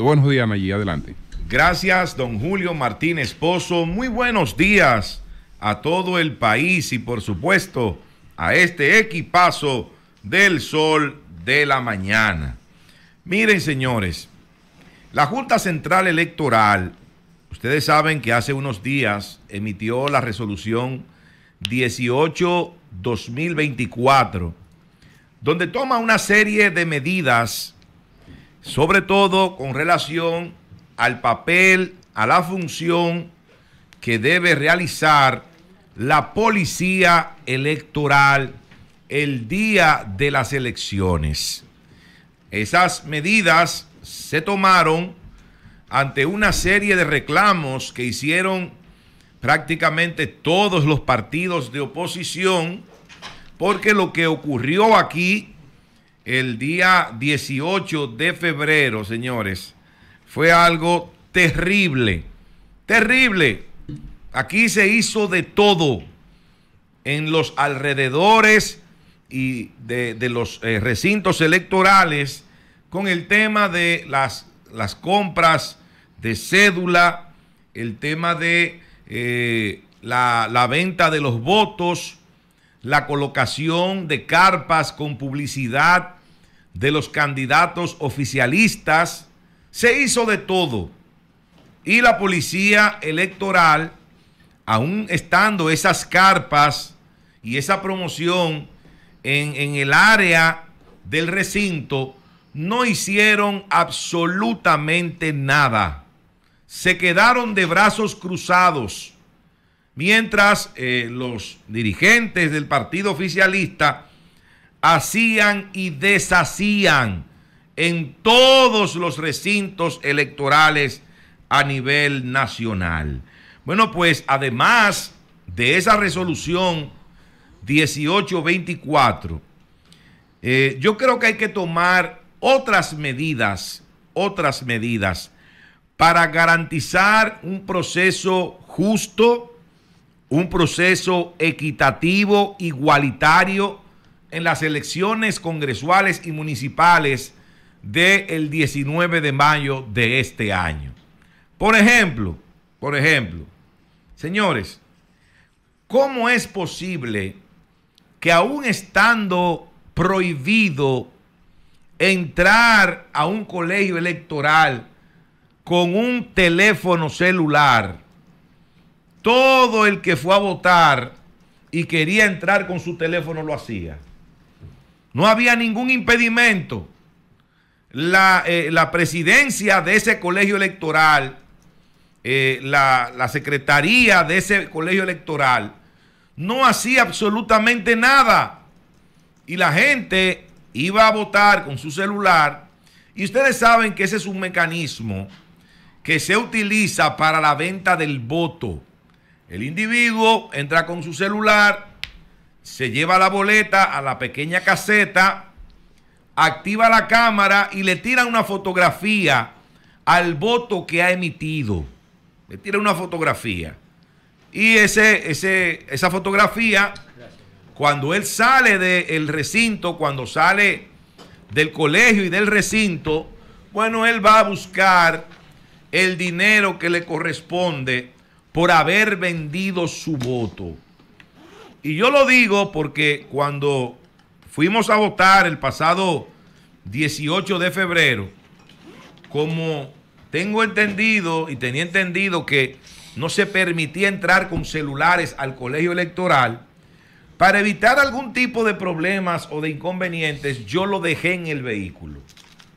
Buenos días, Maggi, adelante. Gracias, don Julio Martínez Pozo. Muy buenos días a todo el país y por supuesto a este equipazo del sol de la mañana. Miren, señores, la Junta Central Electoral, ustedes saben que hace unos días emitió la resolución 18-2024, donde toma una serie de medidas sobre todo con relación al papel, a la función que debe realizar la policía electoral el día de las elecciones. Esas medidas se tomaron ante una serie de reclamos que hicieron prácticamente todos los partidos de oposición, porque lo que ocurrió aquí el día 18 de febrero, señores, fue algo terrible, terrible. Aquí se hizo de todo en los alrededores y de, los eh, recintos electorales con el tema de las, las compras de cédula, el tema de eh, la, la venta de los votos la colocación de carpas con publicidad de los candidatos oficialistas, se hizo de todo. Y la policía electoral, aún estando esas carpas y esa promoción en, en el área del recinto, no hicieron absolutamente nada. Se quedaron de brazos cruzados mientras eh, los dirigentes del partido oficialista hacían y deshacían en todos los recintos electorales a nivel nacional. Bueno, pues además de esa resolución 1824, eh, yo creo que hay que tomar otras medidas, otras medidas para garantizar un proceso justo, un proceso equitativo, igualitario en las elecciones congresuales y municipales del 19 de mayo de este año. Por ejemplo, por ejemplo, señores, ¿cómo es posible que aún estando prohibido entrar a un colegio electoral con un teléfono celular, todo el que fue a votar y quería entrar con su teléfono lo hacía. No había ningún impedimento. La, eh, presidencia de ese colegio electoral, eh, la, la secretaría de ese colegio electoral, no hacía absolutamente nada. Y la gente iba a votar con su celular. Y ustedes saben que ese es un mecanismo que se utiliza para la venta del voto. El individuo entra con su celular, se lleva la boleta a la pequeña caseta, activa la cámara y le tira una fotografía al voto que ha emitido. Le tira una fotografía. Y ese, ese, esa fotografía, cuando él sale del recinto, cuando sale del colegio y del recinto, bueno, él va a buscar el dinero que le corresponde por haber vendido su voto. Y yo lo digo porque cuando fuimos a votar el pasado 18 de febrero, como tengo entendido y tenía entendido que no se permitía entrar con celulares al colegio electoral, para evitar algún tipo de problemas o de inconvenientes, yo lo dejé en el vehículo.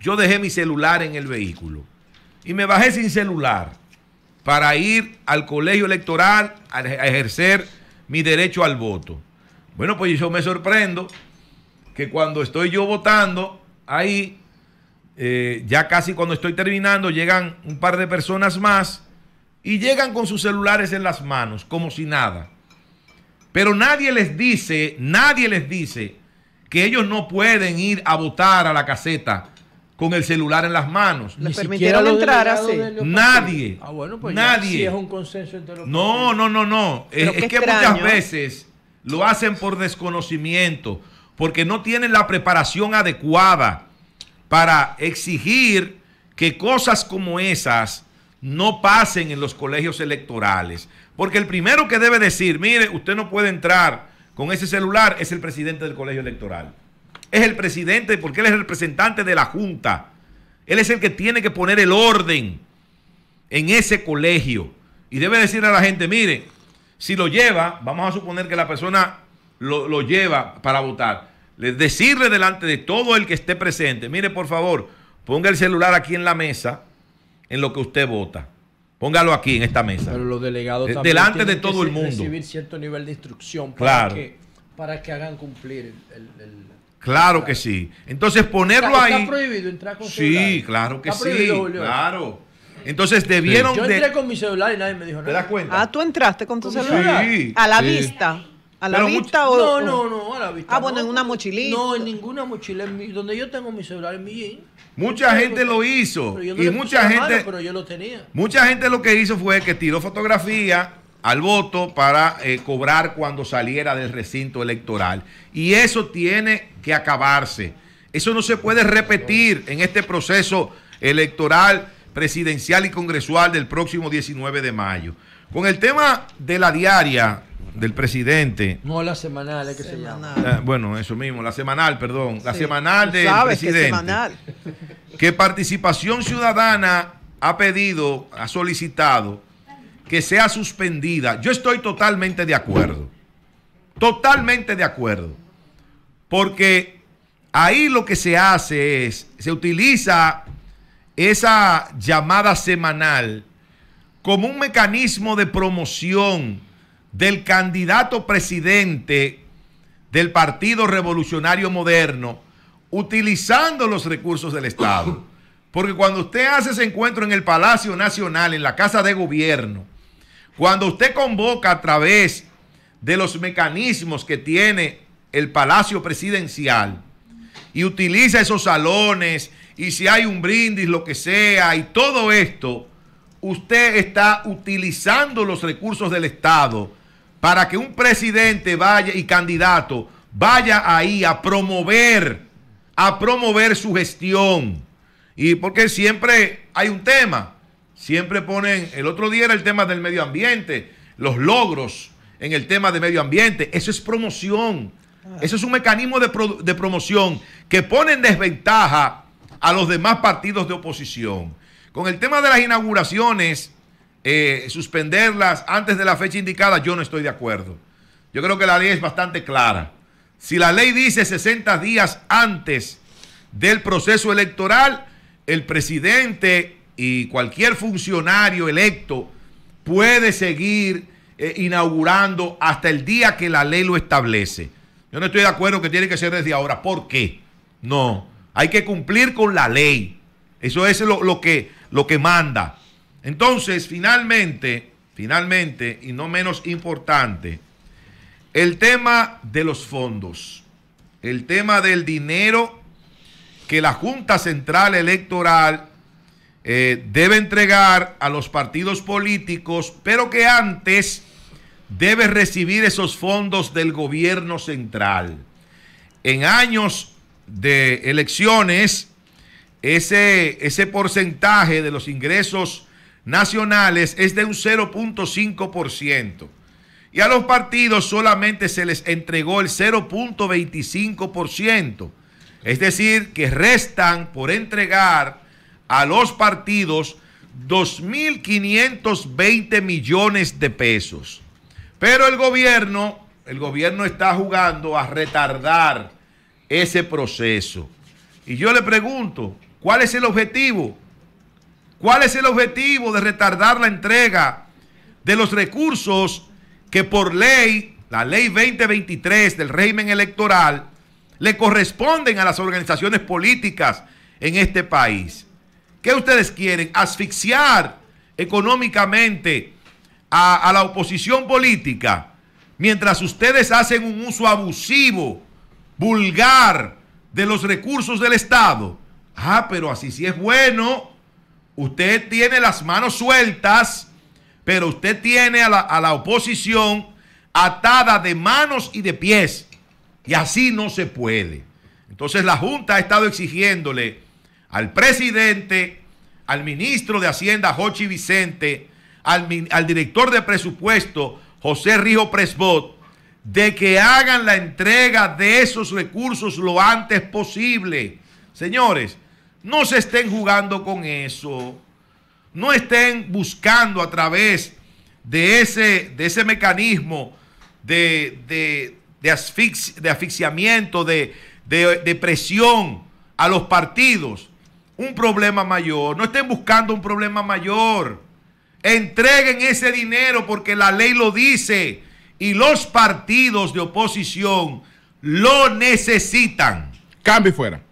Yo dejé mi celular en el vehículo y me bajé sin celular para ir al colegio electoral a ejercer mi derecho al voto. Bueno, pues yo me sorprendo que cuando estoy yo votando, ahí, eh, ya casi cuando estoy terminando, llegan un par de personas más y llegan con sus celulares en las manos, como si nada. Pero nadie les dice, nadie les dice que ellos no pueden ir a votar a la caseta con el celular en las manos. ¿Le permitieron entrar así? Ah, nadie. Ah, bueno, pues nadie. si es un consenso entre los No, no, no, no. es, que muchas veces lo hacen por desconocimiento, porque no tienen la preparación adecuada para exigir que cosas como esas no pasen en los colegios electorales. Porque el primero que debe decir, mire, usted no puede entrar con ese celular, es el presidente del colegio electoral es el presidente porque él es el representante de la Junta. Él es el que tiene que poner el orden en ese colegio. Y debe decirle a la gente, mire, si lo lleva, vamos a suponer que la persona lo, lleva para votar, les decirle delante de todo el que esté presente, mire por favor, ponga el celular aquí en la mesa en lo que usted vota. Póngalo aquí en esta mesa. Pero los delegados también delante de todo el mundo. Recibir cierto nivel de instrucción para, que, para que hagan cumplir el Claro que sí. Entonces ponerlo ahí. Está prohibido entrar con Sí, celular. claro que sí. claro. Entonces debieron. Sí. Yo entré con mi celular y nadie me dijo nada. ¿Te das cuenta? Ah, tú entraste con tu celular. Sí, a la vista. ¿A la vista o.? No, no, no, a la vista. Ah, bueno, en una mochilita. No, en ninguna mochila. En donde yo tengo mi celular, en mi Mucha gente lo hizo. Pero yo no y mucha gente. pero yo lo tenía. Mucha gente lo que hizo fue que tiró fotografía al voto para eh, cobrar cuando saliera del recinto electoral. Y eso tiene que acabarse. Eso no se puede repetir en este proceso electoral, presidencial y congresual del próximo 19 de mayo. Con el tema de la diaria del presidente. No, la semanal, que se eh, bueno, eso mismo, la semanal, perdón. La semanal del sabes presidente. Que, que Participación Ciudadana ha pedido, ha solicitado que sea suspendida. Yo estoy totalmente de acuerdo. Totalmente de acuerdo. Porque ahí lo que se hace es, se utiliza esa llamada semanal como un mecanismo de promoción del candidato presidente del Partido Revolucionario Moderno, utilizando los recursos del Estado. Porque cuando usted hace ese encuentro en el Palacio Nacional, en la Casa de Gobierno, cuando usted convoca a través de los mecanismos que tiene el Palacio Presidencial y utiliza esos salones y si hay un brindis, lo que sea, y todo esto, usted está utilizando los recursos del Estado para que un presidente vaya y candidato vaya ahí a promover, a promover su gestión. Y porque siempre hay un tema. Siempre ponen, el otro día era el tema del medio ambiente, los logros en el tema de medio ambiente. Eso es promoción. Ah. Eso es un mecanismo de, promoción que pone en desventaja a los demás partidos de oposición. Con el tema de las inauguraciones, eh, suspenderlas antes de la fecha indicada, yo no estoy de acuerdo. Yo creo que la ley es bastante clara. Si la ley dice 60 días antes del proceso electoral, el presidente y cualquier funcionario electo puede seguir eh, inaugurando hasta el día que la ley lo establece. Yo no estoy de acuerdo que tiene que ser desde ahora. ¿Por qué? No, hay que cumplir con la ley. Eso es lo, que, lo que manda. Entonces, finalmente, finalmente, y no menos importante, el tema de los fondos, el tema del dinero que la Junta Central Electoral eh, debe entregar a los partidos políticos, pero que antes debe recibir esos fondos del gobierno central. En años de elecciones, ese, ese porcentaje de los ingresos nacionales es de un 0.5%. Y a los partidos solamente se les entregó el 0.25%. Es decir, que restan por entregar a los partidos 2.520 millones de pesos. Pero el gobierno, el gobierno está jugando a retardar ese proceso. Y yo le pregunto, ¿cuál es el objetivo? ¿Cuál es el objetivo de retardar la entrega de los recursos que por ley, la ley 2023 del régimen electoral, le corresponden a las organizaciones políticas en este país? ¿Qué ustedes quieren? ¿Asfixiar económicamente a, la oposición política? Mientras ustedes hacen un uso abusivo, vulgar de los recursos del Estado. Ah, pero así sí es bueno. Usted tiene las manos sueltas, pero usted tiene a la oposición atada de manos y de pies. Y así no se puede. Entonces la Junta ha estado exigiéndole al presidente, al ministro de Hacienda, Jochi Vicente, al, director de presupuesto, José Rijo Presbot, de que hagan la entrega de esos recursos lo antes posible. Señores, no se estén jugando con eso. No estén buscando a través de ese, de ese mecanismo de, de asfixiamiento, de, de presión a los partidos un problema mayor, no estén buscando un problema mayor. Entreguen ese dinero porque la ley lo dice y los partidos de oposición lo necesitan. Cambio fuera.